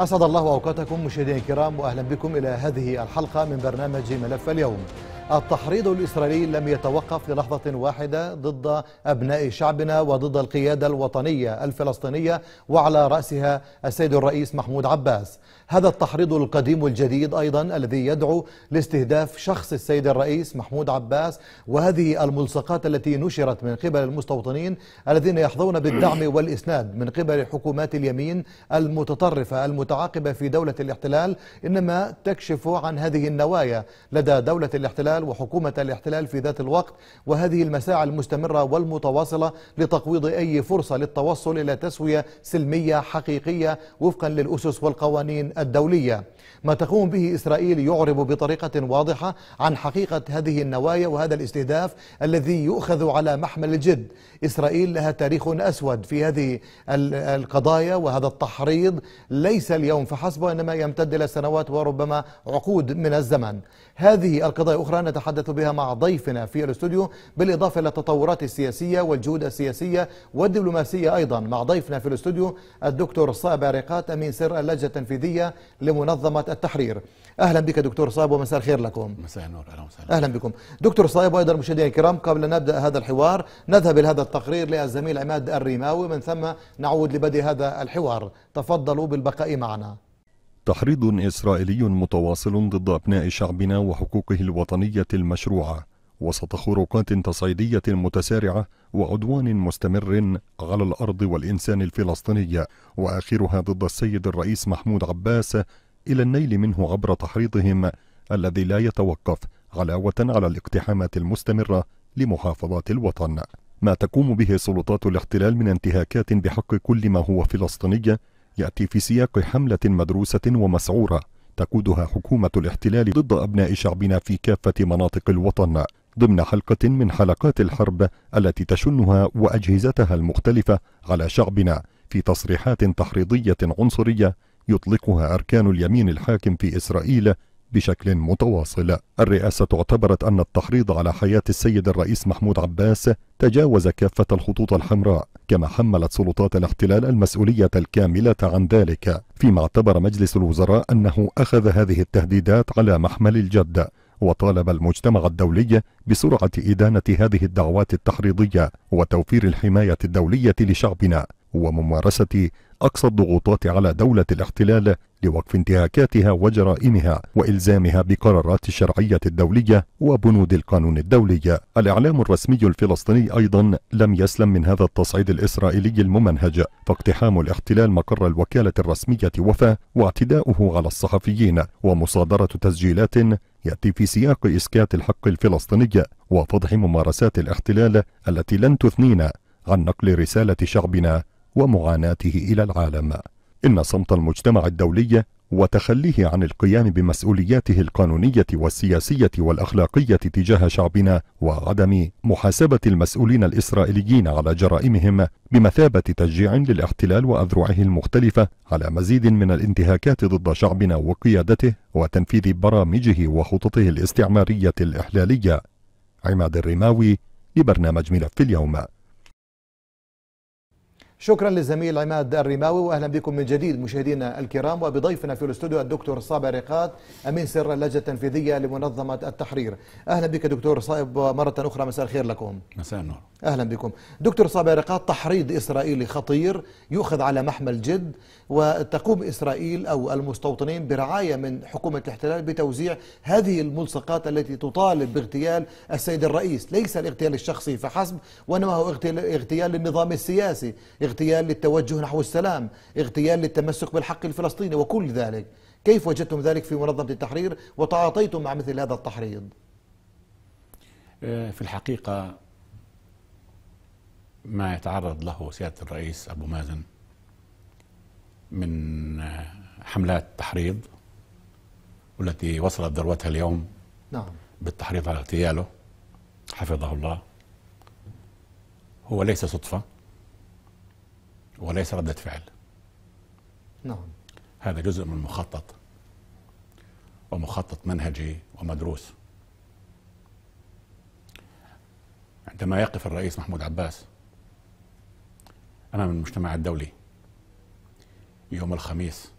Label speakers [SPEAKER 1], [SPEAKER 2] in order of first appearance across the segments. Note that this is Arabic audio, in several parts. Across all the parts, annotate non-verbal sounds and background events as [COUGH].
[SPEAKER 1] أسعد الله أوقاتكم مشاهدينا الكرام وأهلا بكم إلى هذه الحلقة من برنامج ملف اليوم التحريض الإسرائيلي لم يتوقف للحظة واحدة ضد أبناء شعبنا وضد القيادة الوطنية الفلسطينية وعلى رأسها السيد الرئيس محمود عباس هذا التحريض القديم والجديد أيضا الذي يدعو لاستهداف شخص السيد الرئيس محمود عباس وهذه الملصقات التي نشرت من قبل المستوطنين الذين يحظون بالدعم والإسناد من قبل حكومات اليمين المتطرفة المتعاقبة في دولة الاحتلال إنما تكشف عن هذه النوايا لدى دولة الاحتلال وحكومة الاحتلال في ذات الوقت وهذه المساعي المستمرة والمتواصلة لتقويض أي فرصة للتوصل إلى تسوية سلمية حقيقية وفقا للأسس والقوانين الدولية ما تقوم به إسرائيل يعرب بطريقة واضحة عن حقيقة هذه النوايا وهذا الاستهداف الذي يؤخذ على محمل الجد إسرائيل لها تاريخ أسود في هذه القضايا وهذا التحريض ليس اليوم فحسب وإنما يمتد إلى سنوات وربما عقود من الزمن هذه القضايا أخرى نتحدث بها مع ضيفنا في الاستوديو بالإضافة إلى التطورات السياسية والجهود السياسية والدبلوماسية أيضا مع ضيفنا في الاستوديو الدكتور صابر رقات أمين سر اللجنة التنفيذية لمنظمة التحرير أهلا بك دكتور صايب ومساء الخير لكم مساء النور أهلا وسهلا أهلا بكم دكتور صايب وأيضا مشاهدينا الكرام قبل أن نبدأ هذا الحوار نذهب إلى هذا التقرير للزميل عماد الريماوي من ثم نعود لبدء هذا الحوار تفضلوا بالبقاء معنا
[SPEAKER 2] تحريض إسرائيلي متواصل ضد أبناء شعبنا وحقوقه الوطنية المشروعة وسط خروقات تصعيدية متسارعة وعدوان مستمر على الأرض والإنسان الفلسطيني وآخرها ضد السيد الرئيس محمود عباس إلى النيل منه عبر تحريضهم الذي لا يتوقف علاوة على الاقتحامات المستمرة لمحافظات الوطن ما تقوم به سلطات الاحتلال من انتهاكات بحق كل ما هو فلسطيني يأتي في سياق حملة مدروسة ومسعورة تقودها حكومة الاحتلال ضد أبناء شعبنا في كافة مناطق الوطن ضمن حلقة من حلقات الحرب التي تشنها وأجهزتها المختلفة على شعبنا في تصريحات تحريضية عنصرية يطلقها أركان اليمين الحاكم في إسرائيل بشكل متواصل الرئاسة اعتبرت أن التحريض على حياة السيد الرئيس محمود عباس تجاوز كافة الخطوط الحمراء كما حملت سلطات الاحتلال المسؤولية الكاملة عن ذلك فيما اعتبر مجلس الوزراء أنه أخذ هذه التهديدات على محمل الجد وطالب المجتمع الدولي بسرعة إدانة هذه الدعوات التحريضية وتوفير الحماية الدولية لشعبنا وممارسة أقصى الضغوطات على دولة الاحتلال لوقف انتهاكاتها وجرائمها وإلزامها بقرارات الشرعية الدولية وبنود القانون الدولي الإعلام الرسمي الفلسطيني أيضا لم يسلم من هذا التصعيد الإسرائيلي الممنهج فاقتحام الاحتلال مقر الوكالة الرسمية وفا واعتداؤه على الصحفيين ومصادرة تسجيلات يأتي في سياق إسكات الحق الفلسطيني وفضح ممارسات الاحتلال التي لن تثنينا عن نقل رسالة شعبنا ومعاناته إلى العالم إن صمت المجتمع الدولي وتخليه عن القيام بمسؤولياته القانونية والسياسية والأخلاقية تجاه شعبنا وعدم محاسبة المسؤولين الإسرائيليين على جرائمهم بمثابة تشجيع للاحتلال وأذرعه المختلفة على مزيد من الانتهاكات ضد شعبنا وقيادته وتنفيذ برامجه وخططه الاستعمارية الإحلالية عماد الرماوي لبرنامج ملف اليوم
[SPEAKER 1] شكرا للزميل عماد الرماوي واهلا بكم من جديد مشاهدينا الكرام وبضيفنا في الاستوديو الدكتور صابع رقاد امين سر اللجنه التنفيذيه لمنظمه التحرير اهلا بك دكتور صائب مره اخرى مساء الخير لكم مساء النور أهلا بكم دكتور صابر رقاط تحريض إسرائيلي خطير يؤخذ على محمل جد وتقوم إسرائيل أو المستوطنين برعاية من حكومة الاحتلال بتوزيع هذه الملصقات التي تطالب باغتيال السيد الرئيس ليس الاغتيال الشخصي فحسب وإنما هو اغتيال للنظام السياسي اغتيال للتوجه نحو السلام اغتيال للتمسك بالحق الفلسطيني وكل ذلك كيف وجدتم ذلك في منظمة التحرير وتعاطيتم مع مثل هذا التحريض
[SPEAKER 3] آه، في الحقيقة ما يتعرض له سياده الرئيس ابو مازن من آه، حملات تحريض والتي وصلت ذروتها اليوم نعم بالتحريض على اغتياله حفظه الله هو ليس صدفه وليس رده فعل نعم هذا جزء من مخطط ومخطط منهجي ومدروس عندما يقف الرئيس محمود عباس أمام المجتمع الدولي يوم الخميس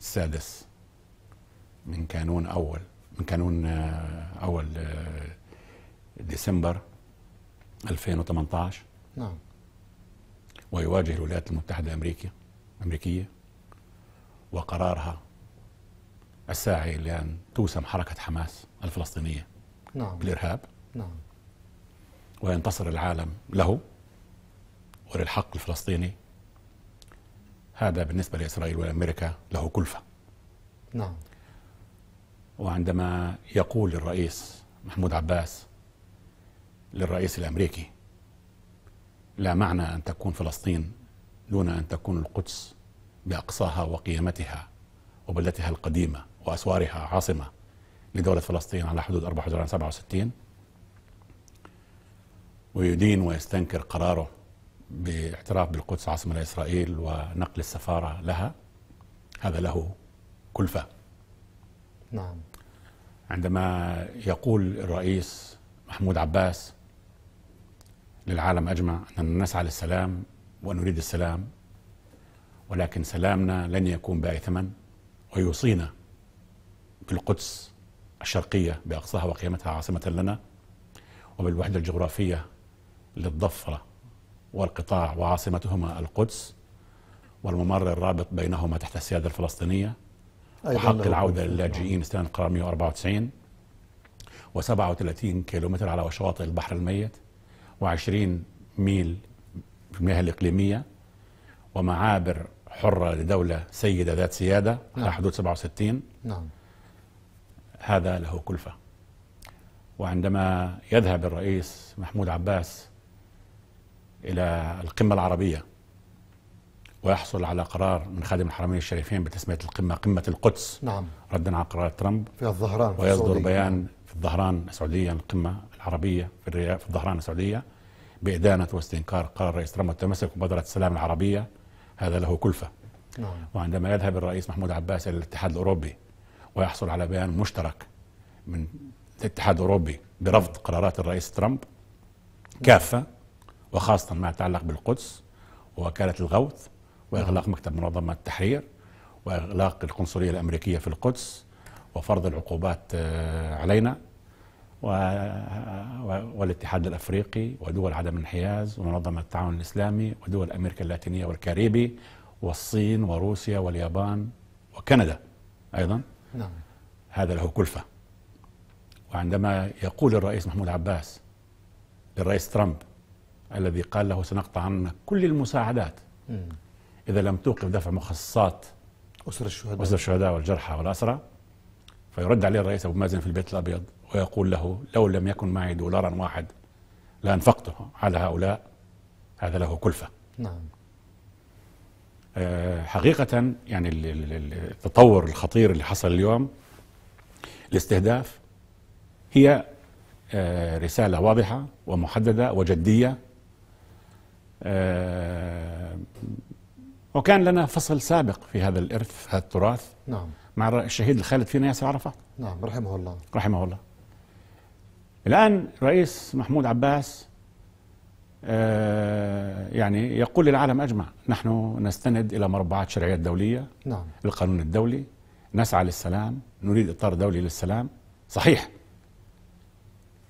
[SPEAKER 3] السادس من كانون أول من كانون آه، أول آه، ديسمبر 2018 نعم ويواجه الولايات المتحدة الأمريكية الأمريكية وقرارها الساعي لأن توسم حركة حماس الفلسطينية نعم بالإرهاب نعم وينتصر العالم له وللحق الفلسطيني هذا بالنسبة لإسرائيل والأمريكا له كلفة نعم وعندما يقول الرئيس محمود عباس للرئيس الأمريكي لا معنى أن تكون فلسطين دون أن تكون القدس بأقصاها وقيمتها وبلدتها القديمة وأسوارها عاصمة لدولة فلسطين على حدود 67 ويدين ويستنكر قراره باعتراف بالقدس عاصمة لإسرائيل ونقل السفارة لها هذا له كلفة نعم عندما يقول الرئيس محمود عباس للعالم أجمع أننا نسعى للسلام ونريد السلام ولكن سلامنا لن يكون بأي ثمن ويوصينا بالقدس الشرقية بأقصاها وقيمتها عاصمة لنا وبالوحدة الجغرافية للضفة والقطاع وعاصمتهما القدس والممر الرابط بينهما تحت السيادة الفلسطينية وحق العودة للاجئين سنة القرار 194 و37 كيلومتر على شواطئ البحر الميت و20 ميل في المياه الإقليمية ومعابر حرة لدولة سيدة ذات سيادة نعم. على حدود 67 نعم هذا له كلفة وعندما يذهب الرئيس محمود عباس إلى القمة العربية ويحصل على قرار من خادم الحرمين الشريفين بتسمية القمة قمة القدس نعم ردا على قرار ترامب في الظهران في ويصدر بيان في الظهران السعودية القمة العربية في, الرياض في الظهران السعودية بإدانة واستنكار قرار الرئيس ترامب والتمسك بمبادرة السلام العربية هذا له كلفة نعم. وعندما يذهب الرئيس محمود عباس إلى الاتحاد الأوروبي ويحصل على بيان مشترك من الاتحاد الأوروبي برفض قرارات الرئيس ترامب كافة وخاصة ما يتعلق بالقدس ووكالة الغوث وإغلاق مكتب منظمة التحرير وإغلاق القنصلية الأمريكية في القدس وفرض العقوبات آه، علينا والاتحاد الافريقي ودول عدم الانحياز ومنظمه التعاون الاسلامي ودول امريكا اللاتينيه والكاريبي والصين وروسيا واليابان وكندا ايضا نعم. هذا له كلفه وعندما يقول الرئيس محمود عباس للرئيس ترامب الذي قال له سنقطع عنك كل المساعدات إذا لم توقف دفع مخصصات
[SPEAKER 1] أسر الشهداء أسر
[SPEAKER 3] الشهداء والجرحى والأسرى فيرد عليه الرئيس أبو مازن في البيت الأبيض ويقول له لو لم يكن معي دولارا واحد لأنفقته على هؤلاء هذا له كلفة نعم آه، حقيقة يعني التطور الخطير اللي حصل اليوم الاستهداف هي آه، رسالة واضحة ومحددة وجدية آه، وكان لنا فصل سابق في هذا الإرث هذا التراث نعم مع الشهيد الخالد فينا ياسر
[SPEAKER 1] عرفات نعم رحمه الله
[SPEAKER 3] رحمه الله الآن رئيس محمود عباس آه، يعني يقول للعالم أجمع نحن نستند إلى مربعات شرعية دولية نعم. القانون الدولي نسعى للسلام نريد إطار دولي للسلام صحيح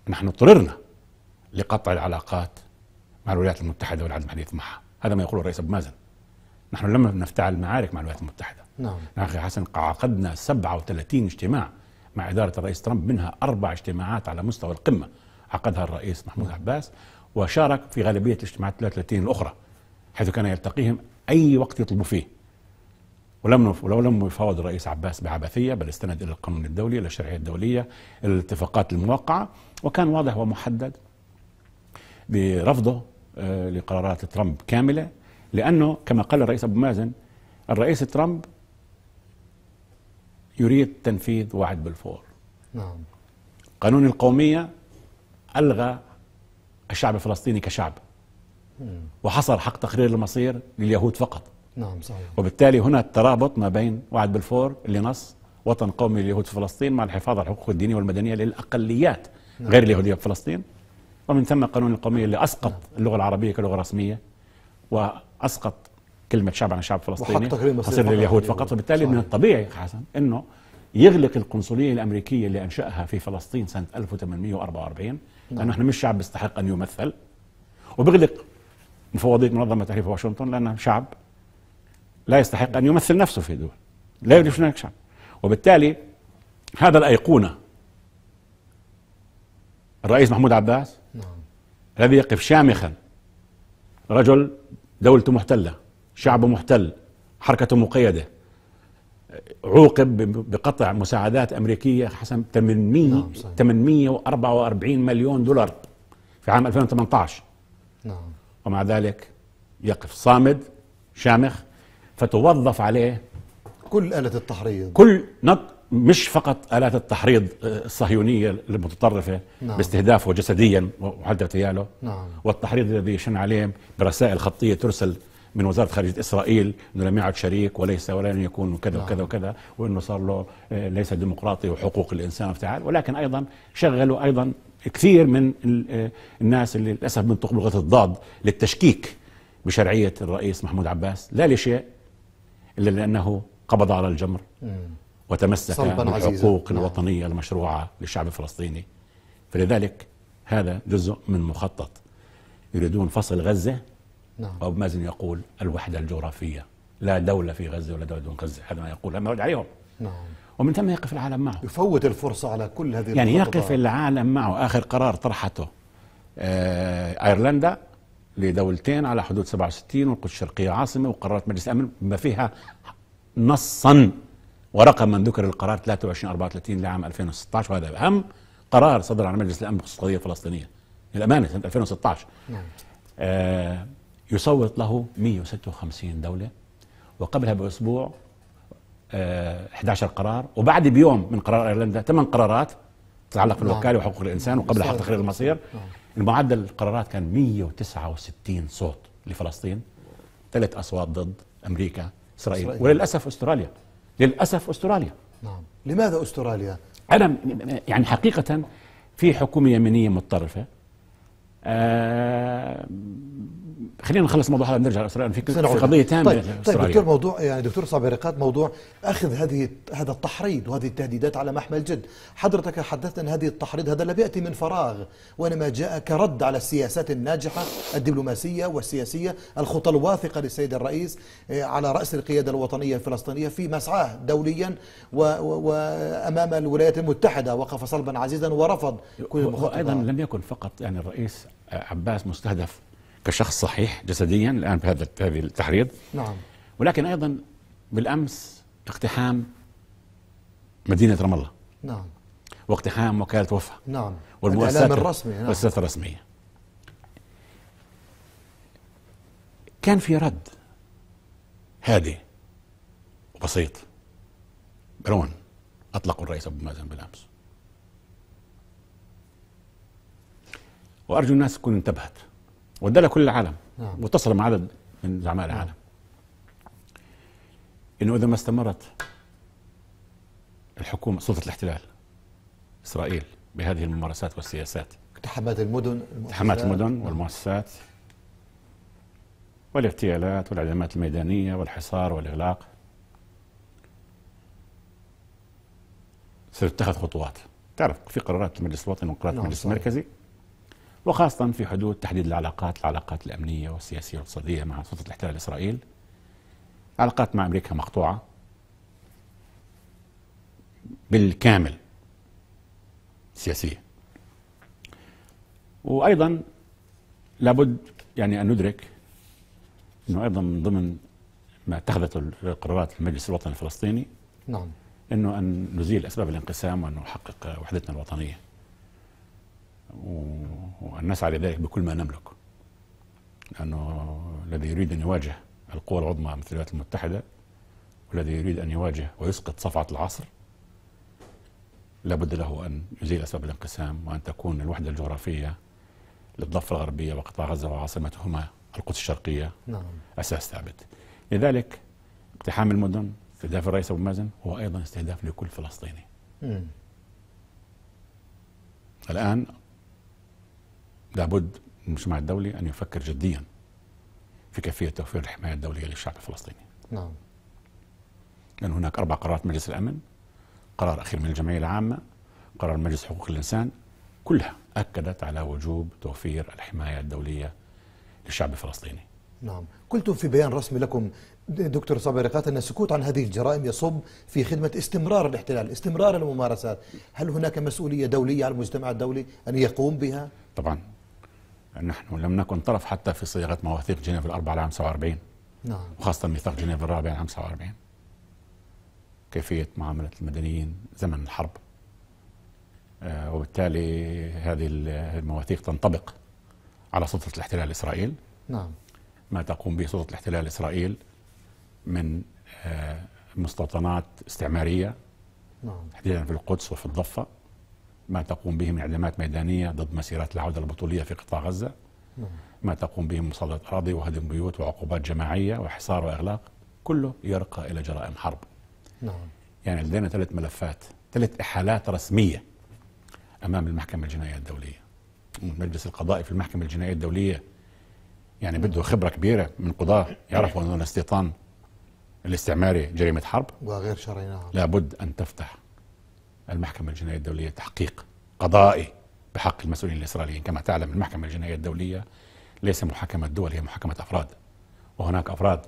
[SPEAKER 3] نحن اضطررنا لقطع العلاقات مع الولايات المتحدة والعزم الحديث معها هذا ما يقوله الرئيس أبو مازن نحن لم نفتعل معارك مع الولايات المتحدة نعم, نعم. أخي حسن عقدنا 37 اجتماع مع إدارة الرئيس ترامب منها أربع اجتماعات على مستوى القمة عقدها الرئيس محمود نعم. عباس وشارك في غالبية الاجتماعات 33 الأخرى حيث كان يلتقيهم أي وقت يطلبوا فيه ولم ولو لم يفاوض الرئيس عباس بعبثيه بل استند الى القانون الدولي الى الشرعيه الدوليه الى الاتفاقات الموقعه وكان واضح ومحدد برفضه آه، لقرارات ترامب كامله لانه كما قال الرئيس ابو مازن الرئيس ترامب يريد تنفيذ وعد بالفور نعم قانون القوميه الغى الشعب الفلسطيني كشعب وحصر حق تقرير المصير لليهود فقط نعم صحيح وبالتالي هنا الترابط ما بين وعد بالفور اللي نص وطن قومي لليهود في فلسطين مع الحفاظ على الحقوق الدينيه والمدنيه للاقليات نعم. غير اليهوديه في فلسطين ومن ثم قانون القومية اللي أسقط اللغة العربية كلغة رسمية وأسقط كلمة شعب عن شعب فلسطيني تصير لليهود فقط وبالتالي صحيح. من الطبيعي حسن أنه يغلق القنصلية الأمريكية اللي أنشأها في فلسطين سنة 1844 نعم. لأنه نحن مش شعب يستحق أن يمثل وبغلق مفوضية منظمة تحرير واشنطن لأنه شعب لا يستحق أن يمثل نفسه في دول لا يوجد هناك شعب وبالتالي هذا الأيقونة الرئيس محمود عباس الذي يقف شامخا رجل دولته محتلة شعبه محتل حركته مقيدة عوقب بقطع مساعدات أمريكية حسب 800 نعم صحيح. 844 مليون دولار في عام 2018 نعم ومع ذلك يقف صامد شامخ فتوظف عليه
[SPEAKER 1] كل آلة التحريض
[SPEAKER 3] كل نط مش فقط آلات التحريض آه، الصهيونية المتطرفة نعم. باستهدافه جسديا وحدة اغتياله نعم. والتحريض الذي شن عليهم برسائل خطية ترسل من وزارة خارجية إسرائيل أنه لم يعد شريك وليس ولن يكون كذا وكذا نعم. وكذا وأنه صار له آه، ليس ديمقراطي وحقوق الإنسان وفتعال ولكن أيضا شغلوا أيضا كثير من آه، الناس اللي للأسف بينطقوا لغة الضاد للتشكيك بشرعية الرئيس محمود عباس لا لشيء إلا لأنه قبض على الجمر وتمسك بالحقوق نعم. الوطنية المشروعة للشعب الفلسطيني فلذلك هذا جزء من مخطط يريدون فصل غزة نعم. وأبو مازن يقول الوحدة الجغرافية لا دولة في غزة ولا دولة دون غزة هذا ما يقول لما يرد عليهم نعم. ومن ثم يقف العالم
[SPEAKER 1] معه يفوت الفرصة على كل هذه يعني المخططة. يقف
[SPEAKER 3] العالم معه آخر قرار طرحته آه أيرلندا لدولتين على حدود 67 والقدس الشرقية عاصمة وقرارات مجلس الأمن بما فيها نصا ورقم من ذكر القرار 23 34 لعام 2016 وهذا اهم قرار صدر عن مجلس الامن بخصوص القضيه الفلسطينيه للامانه سنه 2016 نعم. آه يصوت له 156 دوله وقبلها باسبوع آه 11 قرار وبعد بيوم من قرار ايرلندا 8 قرارات تتعلق بالوكاله نعم. وحقوق الانسان وقبل حق تقرير المصير نعم. المعدل القرارات كان 169 صوت لفلسطين ثلاث اصوات ضد امريكا اسرائيل, إسرائيل. وللاسف استراليا للأسف أستراليا نعم لماذا أستراليا؟ أنا يعني حقيقة في حكومة يمنية متطرفة آه، خلينا نخلص موضوع هذا نرجع لاسرائيل في, في قضيه تامه طيب, طيب دكتور
[SPEAKER 1] موضوع يعني دكتور صابرقات موضوع اخذ هذه هذا التحريض وهذه التهديدات على محمل جد حضرتك حدثت ان هذه التحريض هذا لا ياتي من فراغ وانما جاء كرد على السياسات الناجحه الدبلوماسيه والسياسيه الخطى الواثقه للسيد الرئيس آه، على راس القياده الوطنيه الفلسطينيه في مسعاه دوليا وامام الولايات المتحده وقف صلبا عزيزا ورفض كل ايضا
[SPEAKER 3] لم يكن فقط يعني الرئيس عباس مستهدف كشخص صحيح جسديا الآن بهذا هذه التحريض نعم ولكن أيضا بالأمس اقتحام مدينة رام الله نعم واقتحام وكالة وفا نعم والمؤسسات الرسمي نعم. والمؤسسات الرسمية كان في رد هادئ وبسيط برون أطلقوا الرئيس أبو مازن بالأمس وأرجو الناس تكون انتبهت وده لكل العالم نعم. واتصل مع عدد من زعماء نعم. العالم انه اذا ما استمرت الحكومه سلطه الاحتلال اسرائيل بهذه الممارسات والسياسات
[SPEAKER 1] اقتحامات المدن اقتحامات المدن نعم.
[SPEAKER 3] والمؤسسات والاغتيالات والاعدامات الميدانيه والحصار والاغلاق ستتخذ خطوات تعرف في قرارات المجلس الوطني وقرارات المجلس نعم، المركزي وخاصة في حدود تحديد العلاقات العلاقات الأمنية والسياسية والاقتصادية مع سلطة الاحتلال الإسرائيل علاقات مع أمريكا مقطوعة بالكامل سياسية وأيضا لابد يعني أن ندرك أنه أيضا من ضمن ما اتخذت القرارات المجلس الوطني الفلسطيني نعم أنه أن نزيل أسباب الانقسام وأن نحقق وحدتنا الوطنية ونسعى لذلك بكل ما نملك لأنه الذي يريد أن يواجه القوى العظمى مثل الولايات المتحدة والذي يريد أن يواجه ويسقط صفعة العصر لابد له أن يزيل أسباب الانقسام وأن تكون الوحدة الجغرافية للضفة الغربية وقطاع غزة وعاصمتهما القدس الشرقية نعم. أساس ثابت لذلك اقتحام المدن استهداف الرئيس أبو مازن هو أيضا استهداف لكل فلسطيني مم. الآن لابد المجتمع الدولي أن يفكر جديا في كيفية توفير الحماية الدولية للشعب الفلسطيني نعم لأن هناك أربع قرارات مجلس الأمن قرار أخير من الجمعية العامة قرار مجلس حقوق الإنسان كلها أكدت على وجوب توفير الحماية الدولية للشعب الفلسطيني
[SPEAKER 1] نعم قلتم في بيان رسمي لكم دكتور صابرقات أن السكوت عن هذه الجرائم يصب في خدمة استمرار الاحتلال استمرار الممارسات هل هناك مسؤولية دولية على المجتمع الدولي أن يقوم بها؟ طبعا
[SPEAKER 3] نحن لم نكن طرف حتى في صياغة مواثيق جنيف الأربعة لعام 47 نعم وخاصة ميثاق جنيف الرابع لعام 47 كيفية معاملة المدنيين زمن الحرب آه، وبالتالي هذه المواثيق تنطبق على سلطة الاحتلال الاسرائيلي نعم ما تقوم به سلطة الاحتلال الاسرائيلي من آه، مستوطنات استعمارية نعم تحديدا في القدس وفي الضفة ما تقوم به من اعلامات ميدانيه ضد مسيرات العوده البطوليه في قطاع غزه ما تقوم من مصادره اراضي وهدم بيوت وعقوبات جماعيه وحصار واغلاق كله يرقى الى جرائم حرب نعم يعني لدينا ثلاث ملفات ثلاث احالات رسميه امام المحكمه الجنائيه الدوليه مجلس القضائي في المحكمه الجنائيه الدوليه يعني بده خبره كبيره من قضاه يعرفوا انه الاستيطان الاستعماري جريمه حرب وغير شرعي نعم لابد ان تفتح المحكمة الجنائية الدولية تحقيق قضائي بحق المسؤولين الإسرائيليين كما تعلم المحكمة الجنائية الدولية ليس محاكمة دول هي محاكمة أفراد وهناك أفراد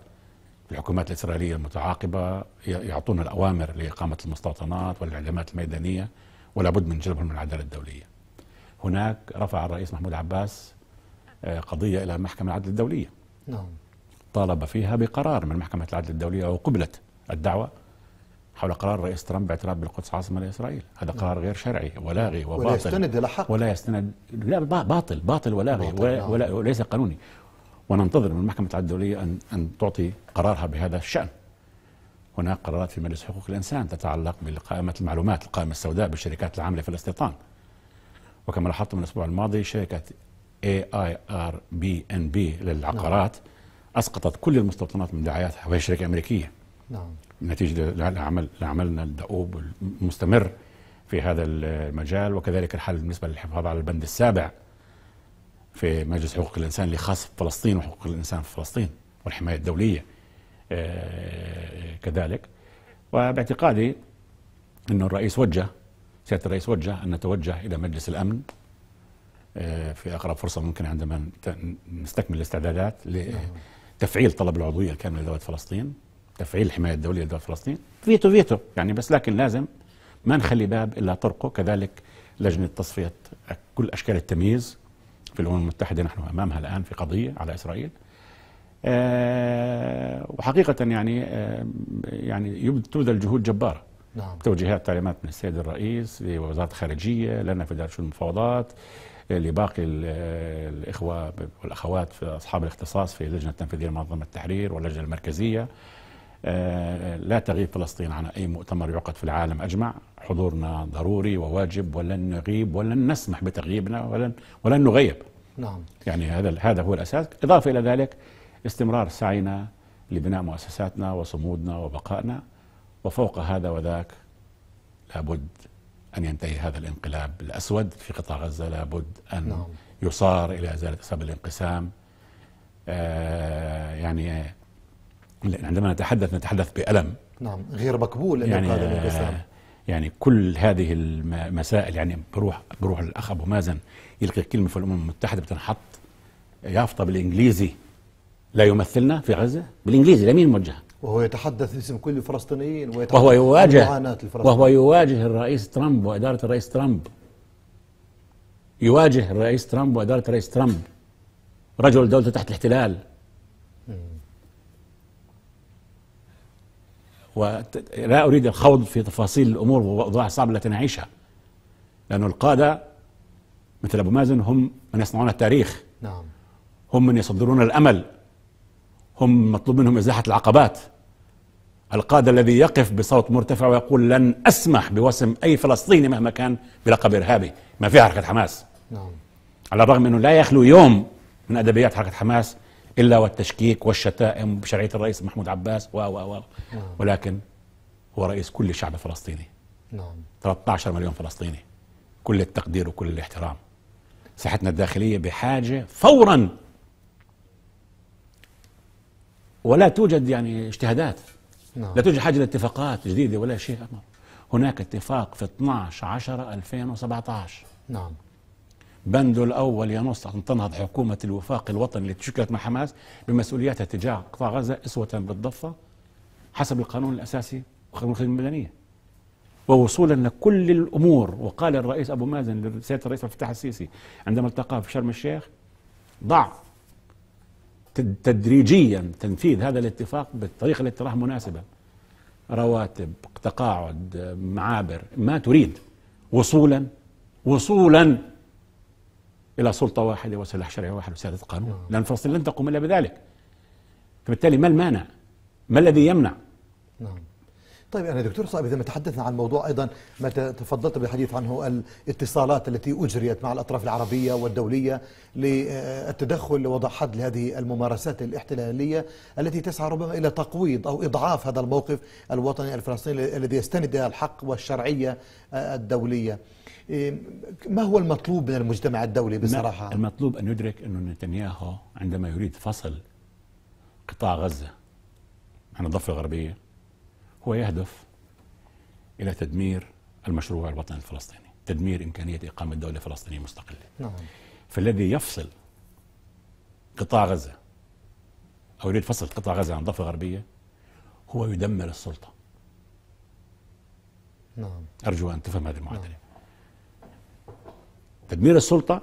[SPEAKER 3] في الحكومات الإسرائيلية المتعاقبة يعطون الأوامر لإقامة المستوطنات والإعلامات الميدانية ولا بد من جلبهم من العدالة الدولية هناك رفع الرئيس محمود عباس آه، قضية إلى محكمة العدل الدولية نعم طالب فيها بقرار من محكمة العدل الدولية وقبلت الدعوة حول قرار الرئيس ترامب باعتراف بالقدس عاصمه لاسرائيل، هذا قرار غير شرعي ولاغي وباطل ولا يستند الى حق ولا يستند لا باطل باطل ولاغي باطل ولا, آه. نعم. ولا وليس قانوني وننتظر من المحكمه الدوليه ان ان تعطي قرارها بهذا الشان. هناك قرارات في مجلس حقوق الانسان تتعلق بقائمه المعلومات، القائمه السوداء بالشركات العامله في الاستيطان. وكما لاحظتم الاسبوع الماضي شركه اي اي ار بي ان بي للعقارات نعم. اسقطت كل المستوطنات من دعاياتها وهي شركه امريكيه. نعم. نتيجه لعمل لعملنا الدؤوب المستمر في هذا المجال وكذلك الحل بالنسبه للحفاظ على البند السابع في مجلس حقوق الانسان اللي خاص بفلسطين وحقوق الانسان في فلسطين والحمايه الدوليه آه، كذلك وباعتقادي انه الرئيس وجه سياده الرئيس وجه ان نتوجه الى مجلس الامن آه، في اقرب فرصه ممكنه عندما نستكمل الاستعدادات لتفعيل طلب العضويه الكامله لدوله فلسطين تفعيل الحمايه الدوليه لدوله فلسطين فيتو فيتو يعني بس لكن لازم ما نخلي باب الا طرقه كذلك لجنه تصفيه كل اشكال التمييز في الامم المتحده نحن امامها الان في قضيه على اسرائيل أه وحقيقه يعني أه يعني تبذل جهود جباره نعم. توجيهات تعليمات من السيد الرئيس لوزاره الخارجيه لنا في دار المفاوضات لباقي الاخوه والاخوات في اصحاب الاختصاص في اللجنه التنفيذيه لمنظمه التحرير واللجنه المركزيه لا تغيب فلسطين عن أي مؤتمر يعقد في العالم أجمع حضورنا ضروري وواجب ولن نغيب ولن نسمح بتغييبنا ولن, ولن نغيب نعم. يعني هذا, هذا هو الأساس إضافة إلى ذلك استمرار سعينا لبناء مؤسساتنا وصمودنا وبقائنا وفوق هذا وذاك لابد أن ينتهي هذا الانقلاب الأسود في قطاع غزة لابد أن نعم. يصار إلى إزالة أسباب الانقسام آه يعني لأن عندما نتحدث نتحدث بألم
[SPEAKER 1] نعم غير مقبول يعني يعني
[SPEAKER 3] يعني كل هذه المسائل يعني بروح بروح الأخ أبو مازن يلقي كلمة في الأمم المتحدة بتنحط يافطة بالإنجليزي لا يمثلنا في غزة بالإنجليزي لمين موجهة
[SPEAKER 1] وهو يتحدث باسم كل الفلسطينيين وهو يواجه وهو
[SPEAKER 3] يواجه الرئيس ترامب وإدارة الرئيس ترامب يواجه الرئيس ترامب وإدارة الرئيس ترامب رجل دولته تحت الاحتلال ولا أريد الخوض في تفاصيل الأمور والاوضاع الصعبة التي نعيشها لانه القادة مثل أبو مازن هم من يصنعون التاريخ نعم. هم من يصدرون الأمل هم مطلوب منهم إزاحة العقبات القادة الذي يقف بصوت مرتفع ويقول لن أسمح بوسم أي فلسطيني مهما كان بلقب إرهابي ما في حركة حماس نعم. على الرغم أنه لا يخلو يوم من أدبيات حركة حماس الا والتشكيك والشتائم بشرعيه الرئيس محمود عباس و و و نعم. ولكن هو رئيس كل الشعب الفلسطيني نعم 13 مليون فلسطيني كل التقدير وكل الاحترام ساحتنا الداخليه بحاجه فورا ولا توجد يعني اجتهادات نعم. لا توجد حاجه لاتفاقات جديده ولا شيء امر هناك اتفاق في 12 10 2017 نعم بنده الأول ينص أن تنهض حكومة الوفاق الوطني التي شكلت مع حماس بمسؤولياتها تجاه قطاع غزة أسوة بالضفة حسب القانون الأساسي وقانون الخدمة المدنية ووصولا لكل الأمور وقال الرئيس أبو مازن لسيادة الرئيس عبد الفتاح السيسي عندما التقاه في شرم الشيخ ضع تدريجيا تنفيذ هذا الاتفاق بالطريقة التي تراها مناسبة رواتب تقاعد معابر ما تريد وصولا وصولا إلى سلطة واحدة وسلاح شرعي واحد وسيادة قانون لأن فلسطين لن تقوم إلا بذلك فبالتالي ما المانع ما الذي يمنع نعم
[SPEAKER 1] طيب أنا يعني دكتور صائب إذا ما تحدثنا عن موضوع أيضا ما تفضلت بالحديث عنه الاتصالات التي أجريت مع الأطراف العربية والدولية للتدخل لوضع حد لهذه الممارسات الاحتلالية التي تسعى ربما إلى تقويض أو إضعاف هذا الموقف الوطني الفلسطيني الذي يستند إلى الحق والشرعية الدولية إيه، ما هو المطلوب من المجتمع الدولي بصراحة؟
[SPEAKER 3] المطلوب أن يدرك أن نتنياهو عندما يريد فصل قطاع غزة عن الضفة الغربية هو يهدف إلى تدمير المشروع الوطني الفلسطيني تدمير إمكانية إقامة دولة فلسطينية مستقلة نعم. فالذي يفصل قطاع غزة أو يريد فصل قطاع غزة عن الضفة الغربية هو يدمر السلطة نعم أرجو أن تفهم هذه المعادلة نعم. تدمير السلطه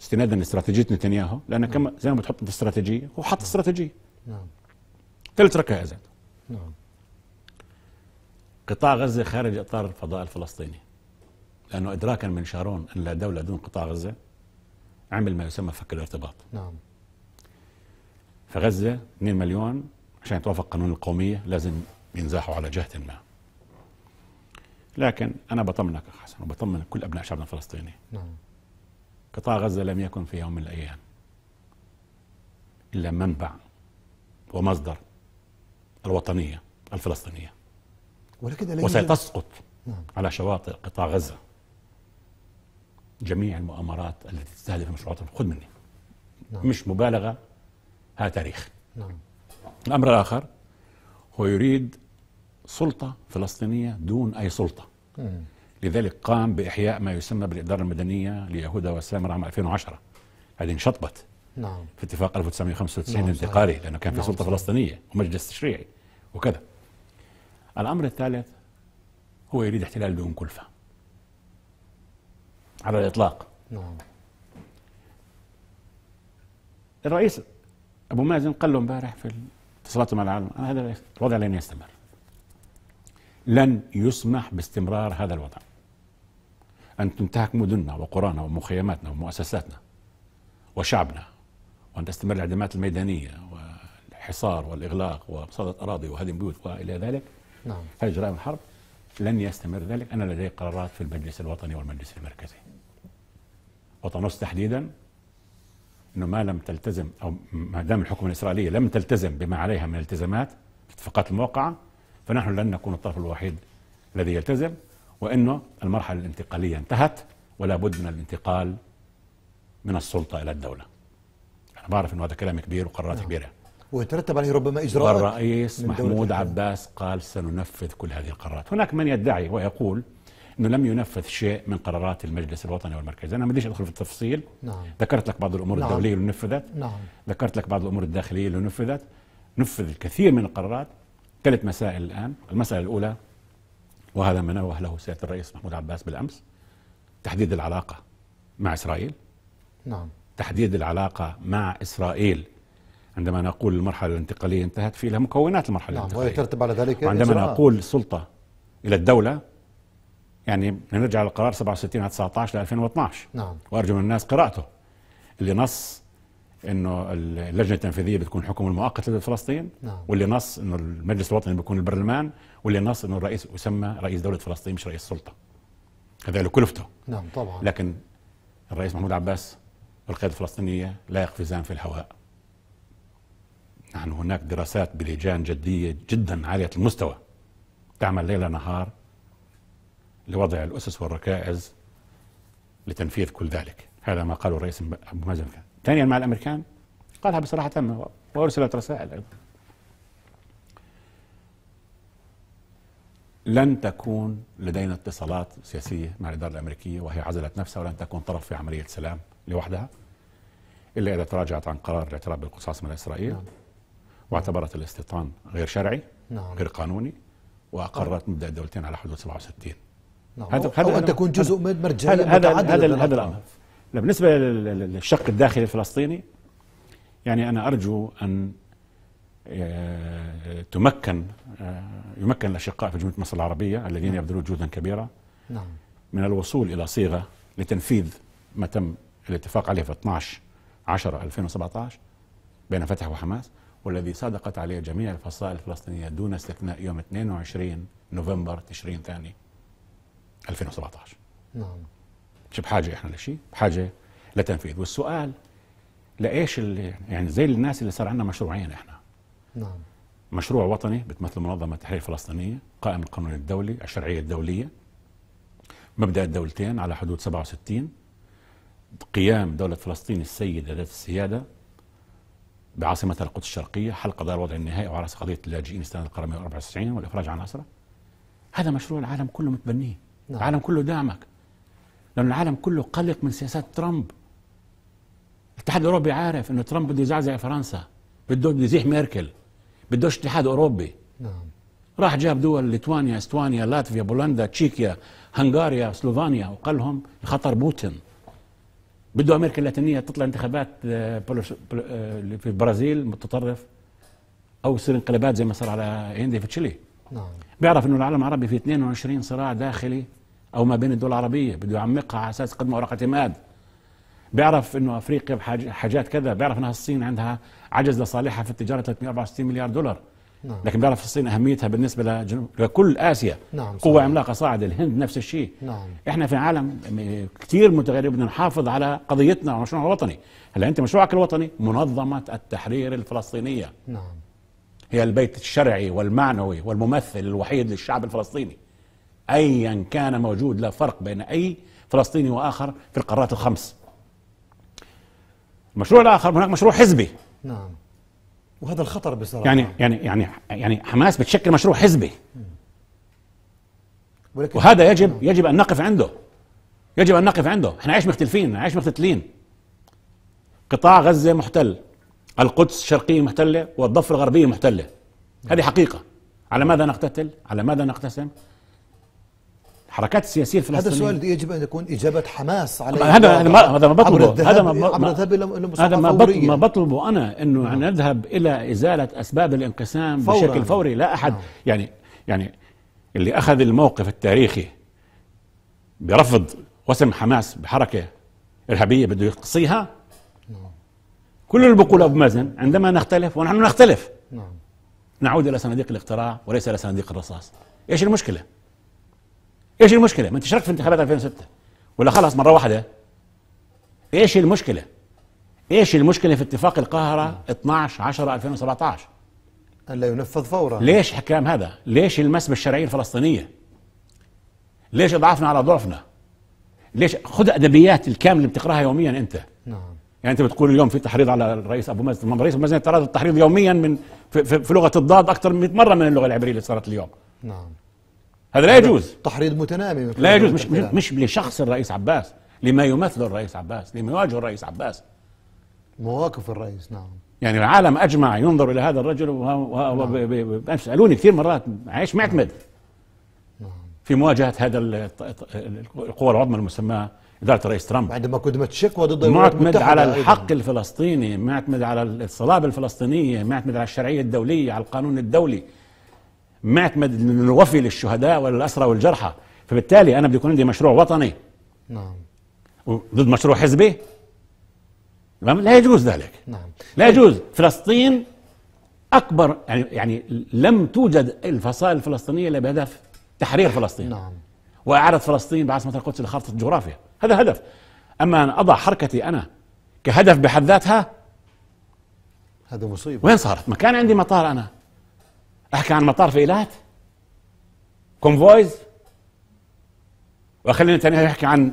[SPEAKER 3] استنادا لاستراتيجيه نتنياهو لان نعم. كما زي ما بتحط في استراتيجيه هو حط نعم. استراتيجيه نعم ثلاث ركائزات نعم قطاع غزه خارج اطار الفضاء الفلسطيني لانه ادراكا من شارون ان لا دوله دون قطاع غزه عمل ما يسمى فك الارتباط نعم فغزه 2 مليون عشان يتوافق قانون القوميه لازم ينزاحوا على جهه ما لكن أنا بطمنك أخ حسن وبطمن كل أبناء شعبنا الفلسطيني نعم. قطاع غزة لم يكن في يوم من الأيام إلا منبع ومصدر الوطنية الفلسطينية
[SPEAKER 1] ولكن وستسقط
[SPEAKER 3] نعم. على شواطئ قطاع غزة جميع المؤامرات التي تستهدف مشروعات خذ مني نعم. مش مبالغة هذا تاريخ نعم. الأمر الآخر هو يريد سلطة فلسطينية دون أي سلطة لذلك قام بإحياء ما يسمى بالإدارة المدنية ليهودا والسامر عام 2010 هذه انشطبت نعم في اتفاق 1995 نعم الانتقالي لأنه كان في نعم سلطة صحيح. فلسطينية ومجلس تشريعي وكذا الأمر الثالث هو يريد احتلال دون كلفة على الإطلاق نعم الرئيس أبو مازن قال له امبارح في اتصالاته مع العالم أنا هذا الوضع لن يستمر لن يسمح باستمرار هذا الوضع أن تنتهك مدننا وقرانا ومخيماتنا ومؤسساتنا وشعبنا وأن تستمر الإعدامات الميدانية والحصار والإغلاق وبصادة أراضي وهدم بيوت وإلى ذلك نعم. هذه جرائم الحرب لن يستمر ذلك أنا لدي قرارات في المجلس الوطني والمجلس المركزي وطنوس تحديدا أنه ما لم تلتزم أو ما دام الحكومة الإسرائيلية لم تلتزم بما عليها من التزامات الاتفاقات الموقعة فنحن لن نكون الطرف الوحيد الذي يلتزم وانه المرحله الانتقاليه انتهت ولا بد من الانتقال من السلطه الى الدوله. انا بعرف انه هذا كلام كبير وقرارات نعم. كبيره.
[SPEAKER 1] ويترتب عليه ربما اجراءات
[SPEAKER 3] الرئيس محمود عباس قال سننفذ كل هذه القرارات، هناك من يدعي ويقول انه لم ينفذ شيء من قرارات المجلس الوطني والمركزي، انا ما بديش ادخل في التفصيل نعم. ذكرت لك بعض الامور نعم. الدوليه اللي نفذت نعم. ذكرت لك بعض الامور الداخليه اللي نفذت نفذ الكثير من القرارات ثلاث مسائل الآن المسألة الأولى وهذا ما نوه له سيادة الرئيس محمود عباس بالأمس تحديد العلاقة مع إسرائيل نعم تحديد العلاقة مع إسرائيل عندما نقول المرحلة الانتقالية انتهت في لها مكونات المرحلة نعم الانتقالية
[SPEAKER 1] ويترتب على ذلك عندما نقول
[SPEAKER 3] السلطة إلى الدولة يعني نرجع للقرار 67 على 19 ل 2012 نعم وأرجو من الناس قراءته اللي نص انه اللجنه التنفيذيه بتكون حكم المؤقت لفلسطين نعم. واللي نص انه المجلس الوطني بيكون البرلمان واللي نص انه الرئيس يسمى رئيس دوله فلسطين مش رئيس سلطه هذا له كلفته نعم طبعا لكن الرئيس محمود عباس والقياده الفلسطينيه لا يقفزان في الهواء نحن هناك دراسات بلجان جديه جدا عاليه المستوى تعمل ليل نهار لوضع الاسس والركائز لتنفيذ كل ذلك هذا ما قاله الرئيس ابو مازن ثانيا مع الأمريكان قالها بصراحة تامة وأرسلت رسائل أيضا لن تكون لدينا اتصالات سياسية مع الإدارة الأمريكية وهي عزلت نفسها ولن تكون طرف في عملية سلام لوحدها إلا إذا تراجعت عن قرار الاعتراف بالقصاص من إسرائيل نعم. واعتبرت الاستيطان غير شرعي نعم. غير قانوني وأقرت مبدأ الدولتين على حدود 67 نعم. هذا أو, هذا أو أن تكون جزء من مرجعية هذا هذا هذا الأمر بالنسبة للشق الداخلي الفلسطيني يعني أنا أرجو أن آه، تمكن آه، يمكن الأشقاء في جمهورية مصر العربية الذين نعم. يبذلون جهدا كبيرة نعم. من الوصول إلى صيغة لتنفيذ ما تم الاتفاق عليه في 12 10 2017 بين فتح وحماس والذي صادقت عليه جميع الفصائل الفلسطينية دون استثناء يوم 22 نوفمبر تشرين ثاني 2017 نعم مش بحاجه احنا لشيء بحاجه لتنفيذ والسؤال لايش اللي يعني زي الناس اللي صار عندنا مشروعين احنا نعم مشروع وطني بتمثل منظمه التحرير الفلسطينيه قائم القانون الدولي الشرعيه الدوليه مبدا الدولتين على حدود 67 قيام دوله فلسطين السيده ذات السياده بعاصمتها القدس الشرقيه حلقه دار الوضع النهائي وعلى قضيه اللاجئين استنادة القرميه 94 والإفراج عن اسره هذا مشروع العالم كله متبنيه نعم. العالم كله داعمك لأن العالم كله قلق من سياسات ترامب الاتحاد الأوروبي عارف أنه ترامب بده يزعزع فرنسا بده يزيح ميركل بدوش اتحاد أوروبي نعم راح جاب دول ليتوانيا استوانيا لاتفيا بولندا تشيكيا هنغاريا سلوفانيا وقال لهم خطر بوتين بده امريكا اللاتينيه تطلع انتخابات آه، آه، في البرازيل متطرف او يصير انقلابات زي ما صار على هندي في تشيلي نعم بيعرف انه العالم العربي في 22 صراع داخلي او ما بين الدول العربيه بده يعمقها على اساس يقدم ما اوراق اعتماد بيعرف انه افريقيا حاجات كذا بيعرف انها الصين عندها عجز لصالحها في التجاره 364 مليار دولار نعم. لكن بيعرف الصين اهميتها بالنسبه لجنوب لكل اسيا نعم قوه عملاقه صاعده الهند نفس الشيء نعم. احنا في عالم كثير متغير بدنا نحافظ على قضيتنا ومشروعنا الوطني هلا انت مشروعك الوطني منظمه التحرير الفلسطينيه نعم هي البيت الشرعي والمعنوي والممثل الوحيد للشعب الفلسطيني أيا كان موجود لا فرق بين أي فلسطيني وآخر في القارات الخمس المشروع الآخر هناك مشروع حزبي
[SPEAKER 1] نعم وهذا الخطر بصراحة يعني
[SPEAKER 3] يعني يعني يعني حماس بتشكل مشروع حزبي ولكن وهذا يجب نعم. يجب أن نقف عنده يجب أن نقف عنده احنا عايش مختلفين عايش مختلفين قطاع غزة محتل القدس الشرقية محتلة والضفة الغربية محتلة هذه حقيقة على ماذا نقتتل على ماذا نقتسم الحركات السياسيه الفلسطينيه هذا السؤال
[SPEAKER 1] يجب ان يكون اجابه حماس عليه هذا هذا ما بطلبه هذا ما عبر الذهاب هذا ما, ما
[SPEAKER 3] بطلبه انا انه أن نعم. نذهب الى ازاله اسباب الانقسام فورا بشكل فوري لا احد نعم. يعني يعني اللي اخذ الموقف التاريخي برفض وسم حماس بحركه ارهابيه بده يقصيها نعم. كل اللي بيقول ابو مازن عندما نختلف ونحن نختلف نعم. نعود الى صناديق الاقتراع وليس الى صناديق الرصاص ايش المشكله؟ ايش المشكله ما انت شاركت في انتخابات 2006 ولا خلص مره واحده ايش المشكله ايش المشكله في اتفاق القاهره 12 10 2017 ألا ينفذ فورا ليش حكام هذا ليش المس بالشرعيه الفلسطينيه ليش اضعفنا على ضعفنا ليش خذ ادبيات الكامله اللي بتقراها يوميا انت نعم يعني انت بتقول اليوم في تحريض على الرئيس ابو مازن الرئيس ابو مازن التحريض يوميا من في, في, في لغه الضاد اكثر من 100 مره من اللغه العبريه اللي صارت اليوم نعم هذا لا يجوز
[SPEAKER 1] تحريض متنامي لا يجوز مش, مش,
[SPEAKER 3] مش لشخص الرئيس عباس لما يمثل الرئيس عباس لما يواجه الرئيس عباس
[SPEAKER 1] مواقف الرئيس نعم
[SPEAKER 3] يعني العالم اجمع ينظر الى هذا الرجل وهو نعم. كثير مرات عايش معتمد نعم. في مواجهه هذا القوى العظمى المسماه اداره الرئيس ترامب عندما قدمت شكوى ضد معتمد على الحق أيضاً. الفلسطيني معتمد على الصلابه الفلسطينيه معتمد على الشرعيه الدوليه على القانون الدولي معتمد نوفي للشهداء والاسرى والجرحى فبالتالي انا بده يكون عندي مشروع وطني نعم ضد مشروع حزبي لا يجوز ذلك نعم لا يجوز فلسطين اكبر يعني يعني لم توجد الفصائل الفلسطينيه الا بهدف تحرير فلسطين نعم واعاده فلسطين بعاصمه القدس لخارطه الجغرافيا هذا هدف اما ان اضع حركتي انا كهدف بحد ذاتها هذا مصيبه وين صارت؟ ما كان عندي مطار انا احكي عن مطار في ايلات كونفويز واخلي ثاني يحكي عن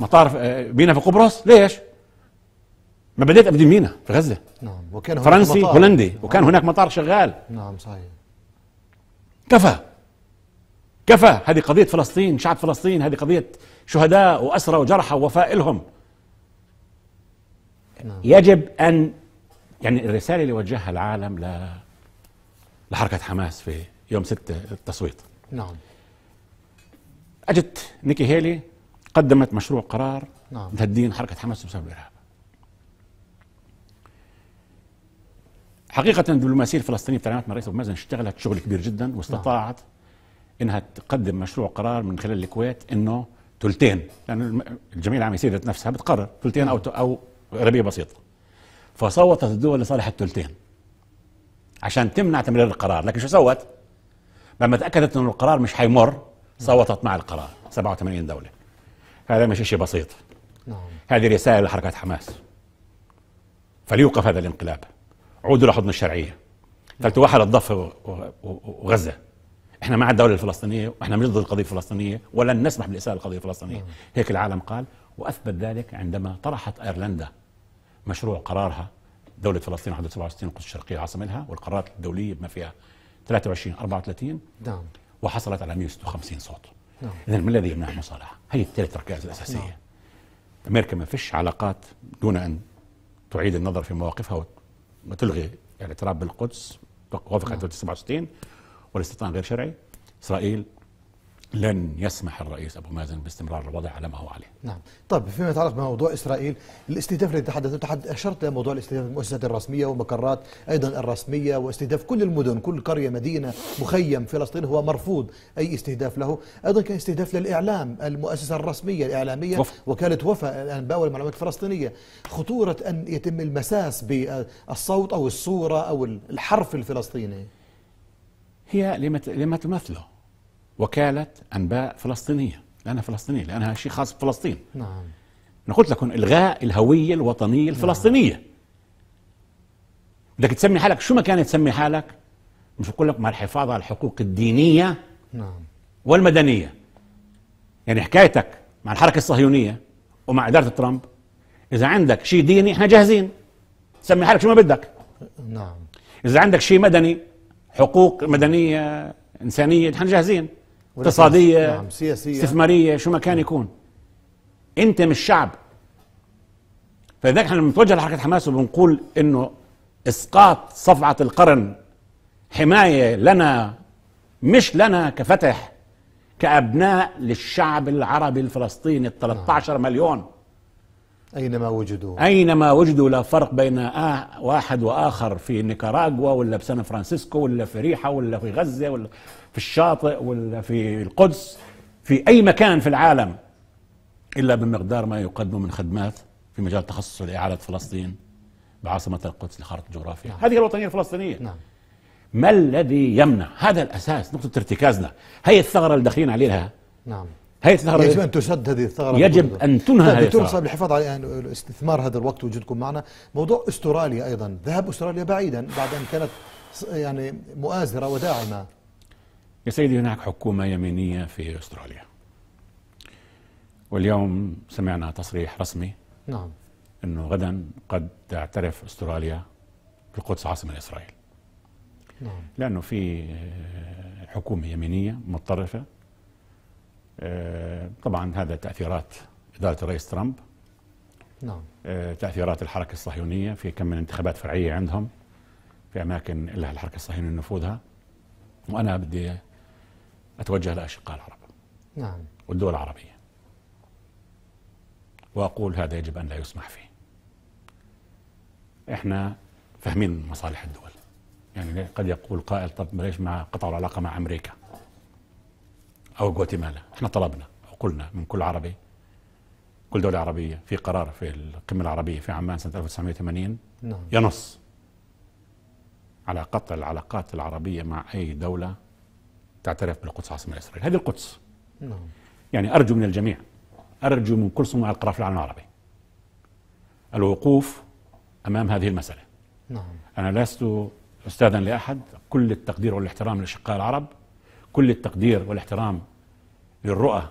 [SPEAKER 3] مطار آه، مينا في قبرص ليش؟ ما بديت ابدي مينا في غزه
[SPEAKER 1] نعم وكان هناك فرنسي مطار. هولندي نعم. وكان هناك
[SPEAKER 3] مطار شغال نعم صحيح كفى كفى هذه قضيه فلسطين شعب فلسطين هذه قضيه شهداء واسرى وجرحى ووفاء لهم نعم. يجب ان يعني الرساله اللي وجهها العالم لا لحركة حماس في يوم 6 التصويت نعم أجت نيكي هيلي قدمت مشروع قرار نعم تهدين حركة حماس بسبب الإرهاب حقيقة الدبلوماسية الفلسطينية في مع الرئيس أبو مازن اشتغلت شغل كبير جدا نعم. واستطاعت نعم. انها تقدم مشروع قرار من خلال الكويت انه ثلثين لان الجميع العام يسير نفسها بتقرر ثلثين او او اغلبيه بسيطه فصوتت الدول لصالح الثلثين عشان تمنع تمرير القرار لكن شو سوت لما تاكدت انه القرار مش حيمر صوتت مع القرار 87 دوله هذا مش شيء بسيط نعم. هذه رساله لحركات حماس فليوقف هذا الانقلاب عودوا لحضن الشرعيه واحد الضفه وغزه احنا مع الدوله الفلسطينيه واحنا مش ضد القضيه الفلسطينيه ولن نسمح بالإساءة للقضية الفلسطينيه نعم. هيك العالم قال واثبت ذلك عندما طرحت ايرلندا مشروع قرارها دوله فلسطين 61 القدس الشرقيه لها والقرارات الدوليه بما فيها 23 34 نعم وحصلت على 156 صوت نعم اذا ما الذي يمنع المصالحه؟ هي الثلاث ركائز الاساسيه نعم. امريكا ما فيش علاقات دون ان تعيد النظر في مواقفها وتلغي الاعتراف بالقدس وافقت نعم. 67 والاستيطان غير شرعي اسرائيل لن يسمح الرئيس ابو مازن باستمرار الوضع على ما هو عليه.
[SPEAKER 1] نعم، طيب فيما يتعلق بموضوع اسرائيل، الاستهداف الذي تحدث عنه اشرت لموضوع الاستهداف المؤسسات الرسميه ومقرات ايضا الرسميه واستهداف كل المدن، كل قريه مدينه مخيم فلسطين هو مرفوض اي استهداف له، ايضا كان استهداف للاعلام المؤسسه الرسميه الاعلاميه وف. وكاله وفاء الانباء والمعلومات الفلسطينيه، خطوره ان يتم المساس بالصوت او الصوره او الحرف الفلسطيني. هي لما لما تمثله
[SPEAKER 3] وكالة أنباء فلسطينية لأنها فلسطينية لأنها شيء خاص بفلسطين نعم أنا قلت لكم إلغاء الهوية الوطنية نعم. الفلسطينية نعم. بدك تسمي حالك شو ما كانت تسمي حالك مش بقول لك مع الحفاظ على الحقوق الدينية نعم والمدنية يعني حكايتك مع الحركة الصهيونية ومع إدارة ترامب إذا عندك شيء ديني إحنا جاهزين سمي حالك شو ما بدك نعم إذا عندك شيء مدني حقوق مدنية إنسانية إحنا جاهزين
[SPEAKER 1] اقتصاديه نعم سياسيه استثماريه
[SPEAKER 3] شو ما كان يكون انت مش شعب فلذلك احنا بنتوجه لحركه حماس وبنقول انه اسقاط صفعه القرن حمايه لنا مش لنا كفتح كابناء للشعب العربي الفلسطيني ال 13 نعم. مليون
[SPEAKER 1] اينما وجدوا
[SPEAKER 3] اينما وجدوا لا فرق بين آه واحد واخر في نيكاراغوا ولا بسان فرانسيسكو ولا في ريحه ولا في غزه ولا في الشاطئ ولا في القدس في أي مكان في العالم إلا بمقدار ما يقدم من خدمات في مجال تخصص لإعادة فلسطين بعاصمة القدس لخارطة الجغرافيا نعم. هذه الوطنية الفلسطينية نعم. ما الذي يمنع هذا الأساس نقطة ارتكازنا هي الثغرة اللي داخلين عليها نعم هي الثغرة يجب أن
[SPEAKER 1] تسد هذه الثغرة يجب بقدر. أن تنهى طيب، هذه الثغرة صاحب الحفاظ على يعني استثمار هذا الوقت وجودكم معنا موضوع أستراليا أيضا ذهب أستراليا بعيدا بعد أن كانت يعني مؤازرة وداعمة
[SPEAKER 3] يا سيدي هناك حكومة يمينية في أستراليا واليوم سمعنا تصريح رسمي نعم أنه غدا قد تعترف أستراليا بالقدس عاصمة إسرائيل نعم لأنه في آه، حكومة يمينية متطرفة آه، طبعا هذا تأثيرات إدارة الرئيس ترامب نعم آه، تأثيرات الحركة الصهيونية في كم من انتخابات فرعية عندهم في أماكن لها الحركة الصهيونية نفوذها وأنا بدي أتوجه لأشقاء العرب نعم والدول العربية وأقول هذا يجب أن لا يسمح فيه إحنا فاهمين مصالح الدول يعني قد يقول قائل طب ليش مع قطعوا العلاقة مع أمريكا أو غواتيمالا إحنا طلبنا وقلنا من كل عربي كل دولة عربية في قرار في القمة العربية في عمان سنة 1980 نعم. ينص على قطع العلاقات العربية مع أي دولة تعترف بالقدس عاصمة لإسرائيل هذه القدس نعم. يعني أرجو من الجميع أرجو من كل صناع القرار في العالم العربي الوقوف أمام هذه المسألة نعم. أنا لست أستاذا لأحد كل التقدير والاحترام للشقاء العرب كل التقدير والاحترام للرؤى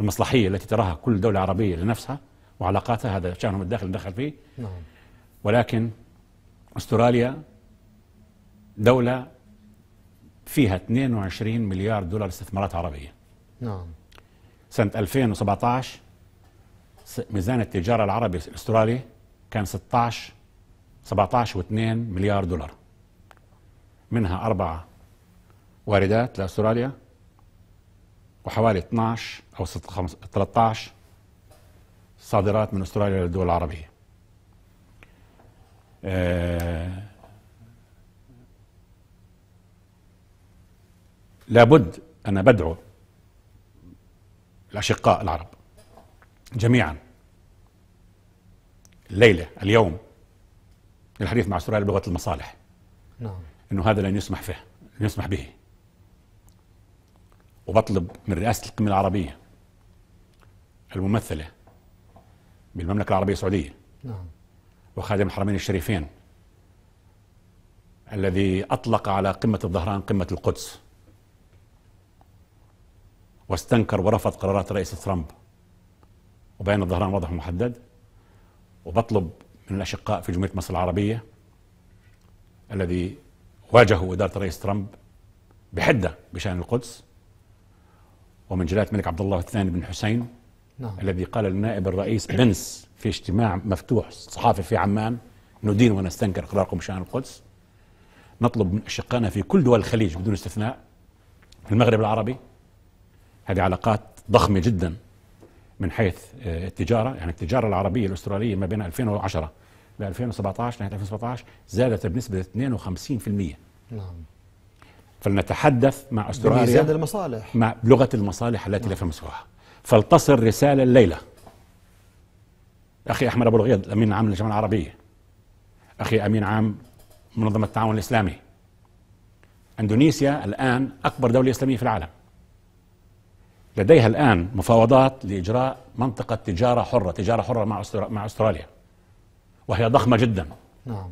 [SPEAKER 3] المصلحية التي تراها كل دولة عربية لنفسها وعلاقاتها هذا شأنهم الداخل دخل فيه نعم. ولكن استراليا دولة فيها 22 مليار دولار استثمارات عربية نعم سنة 2017 ميزان التجارة العربي الأسترالي كان 16 17 و2 مليار دولار منها أربعة واردات لأستراليا وحوالي 12 أو 13 صادرات من أستراليا للدول العربية آه لابد أنا بدعو الأشقاء العرب جميعا الليلة اليوم الحديث مع سوريا بلغة المصالح نعم أنه هذا لن يسمح فيه لن يسمح به وبطلب من رئاسة القمة العربية الممثلة بالمملكة العربية السعودية نعم وخادم الحرمين الشريفين الذي أطلق على قمة الظهران قمة القدس واستنكر ورفض قرارات الرئيس ترامب وبين الظهران واضح ومحدد وبطلب من الأشقاء في جمهورية مصر العربية الذي واجهوا إدارة الرئيس ترامب بحدة بشأن القدس ومن جلالة الملك عبد الله الثاني بن حسين نعم. الذي قال للنائب الرئيس بنس في اجتماع مفتوح صحافي في عمان ندين ونستنكر قراركم بشأن القدس نطلب من أشقائنا في كل دول الخليج بدون استثناء في المغرب العربي هذه علاقات ضخمة جدا من حيث آه، التجارة يعني التجارة العربية الأسترالية ما بين 2010 ل 2017 نهاية 2017 زادت بنسبة 52% نعم فلنتحدث مع أستراليا بميزان المصالح مع بلغة المصالح التي نعم. لا فمسوها فلتصل رسالة الليلة أخي أحمد أبو الغيض أمين عام للجماعة العربية أخي أمين عام منظمة التعاون الإسلامي أندونيسيا الآن أكبر دولة إسلامية في العالم لديها الآن مفاوضات لإجراء منطقة تجارة حرة تجارة حرة مع, مع أستراليا وهي ضخمة جدا نعم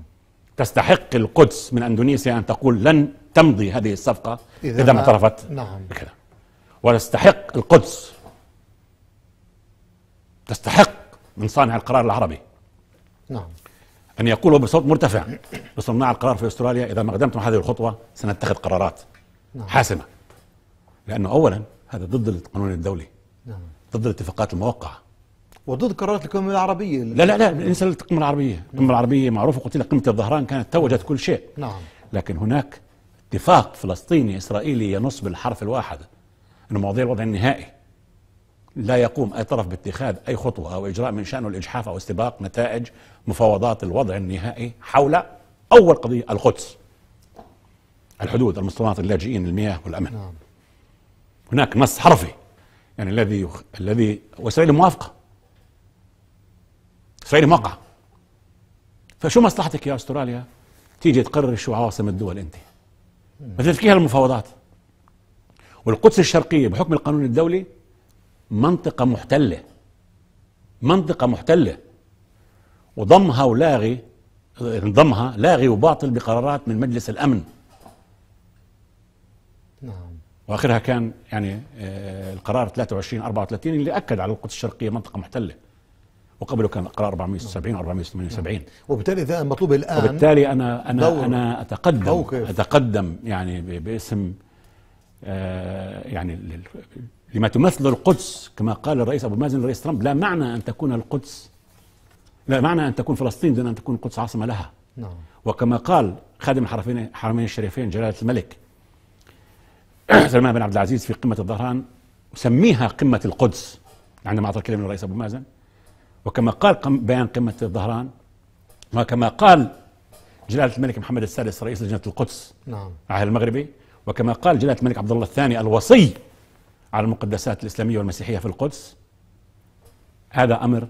[SPEAKER 3] تستحق القدس من أندونيسيا أن تقول لن تمضي هذه
[SPEAKER 1] الصفقة إذا, إذا ما اعترفت نعم
[SPEAKER 3] بكذا وتستحق القدس تستحق من صانع القرار العربي نعم أن يقولوا بصوت مرتفع لصناع القرار في أستراليا إذا ما قدمتم هذه الخطوة سنتخذ قرارات نعم. حاسمة لأنه أولا هذا ضد القانون الدولي نعم. ضد الاتفاقات الموقعه
[SPEAKER 1] وضد قرارات القمة العربية لا لا لا انسى
[SPEAKER 3] القمة العربية، نعم. القمة العربية معروفة قلت لك قمة الظهران كانت توجت كل شيء نعم لكن هناك اتفاق فلسطيني إسرائيلي ينص بالحرف الواحد أن مواضيع الوضع النهائي لا يقوم أي طرف باتخاذ أي خطوة أو إجراء من شأنه الإجحاف أو استباق نتائج مفاوضات الوضع النهائي حول أول قضية القدس الحدود المستوطنات اللاجئين المياه والأمن نعم. هناك نص حرفي يعني الذي يخ... الذي واسرائيل موافقه اسرائيل موقعه فشو مصلحتك يا استراليا تيجي تقرر شو عواصم الدول انت تفكيها المفاوضات والقدس الشرقيه بحكم القانون الدولي منطقه محتله منطقه محتله وضمها ولاغي ضمها لاغي وباطل بقرارات من مجلس الامن واخرها كان يعني آه، القرار 23 34 اللي اكد على القدس الشرقيه منطقه محتله وقبله كان قرار 470 478
[SPEAKER 1] وبالتالي ذا المطلوب الان وبالتالي انا انا انا اتقدم موقف.
[SPEAKER 3] اتقدم يعني باسم آه، يعني لما تمثل القدس كما قال الرئيس ابو مازن الرئيس ترامب لا معنى ان تكون القدس لا معنى ان تكون فلسطين دون ان تكون القدس عاصمه لها نعم وكما قال خادم الحرمين الحرمين الشريفين جلاله الملك [CLEARS THROAT] سلمان بن عبد العزيز في قمة الظهران سميها قمة القدس عندما أعطى الكلمة للرئيس أبو مازن وكما قال قم بيان قمة الظهران وكما قال جلالة الملك محمد السادس رئيس لجنة القدس نعم عهد المغربي وكما قال جلالة الملك عبد الله الثاني الوصي على المقدسات الإسلامية والمسيحية في القدس هذا أمر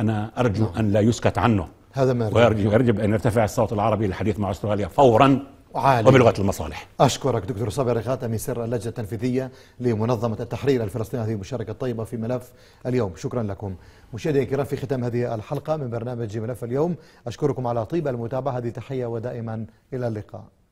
[SPEAKER 3] أنا أرجو نعم. أن لا يسكت عنه هذا ما ويرجب أن يرتفع الصوت العربي للحديث مع أستراليا فورا عالي وبلغة المصالح
[SPEAKER 1] أشكرك دكتور صابر خاتمي سر اللجنة التنفيذية لمنظمة التحرير الفلسطينية هذه المشاركه الطيبه في ملف اليوم شكرا لكم مشاهدينا الكرام في ختام هذه الحلقة من برنامج ملف اليوم أشكركم على طيب المتابعة هذه تحية ودائما إلى اللقاء